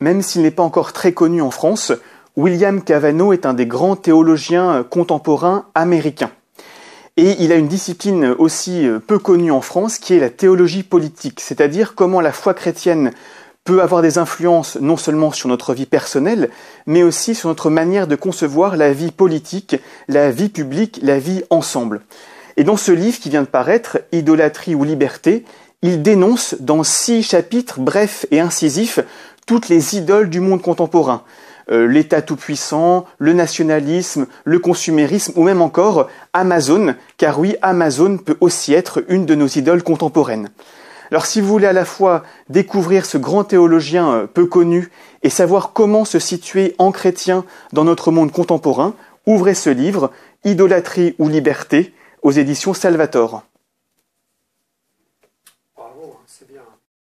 Même s'il n'est pas encore très connu en France, William Cavano est un des grands théologiens euh, contemporains américains. Et il a une discipline aussi euh, peu connue en France qui est la théologie politique, c'est-à-dire comment la foi chrétienne peut avoir des influences non seulement sur notre vie personnelle, mais aussi sur notre manière de concevoir la vie politique, la vie publique, la vie ensemble. Et dans ce livre qui vient de paraître, Idolâtrie ou Liberté, il dénonce dans six chapitres brefs et incisifs toutes les idoles du monde contemporain. Euh, l'État tout-puissant, le nationalisme, le consumérisme ou même encore Amazon, car oui, Amazon peut aussi être une de nos idoles contemporaines. Alors si vous voulez à la fois découvrir ce grand théologien euh, peu connu et savoir comment se situer en chrétien dans notre monde contemporain, ouvrez ce livre, Idolâtrie ou liberté, aux éditions Salvator.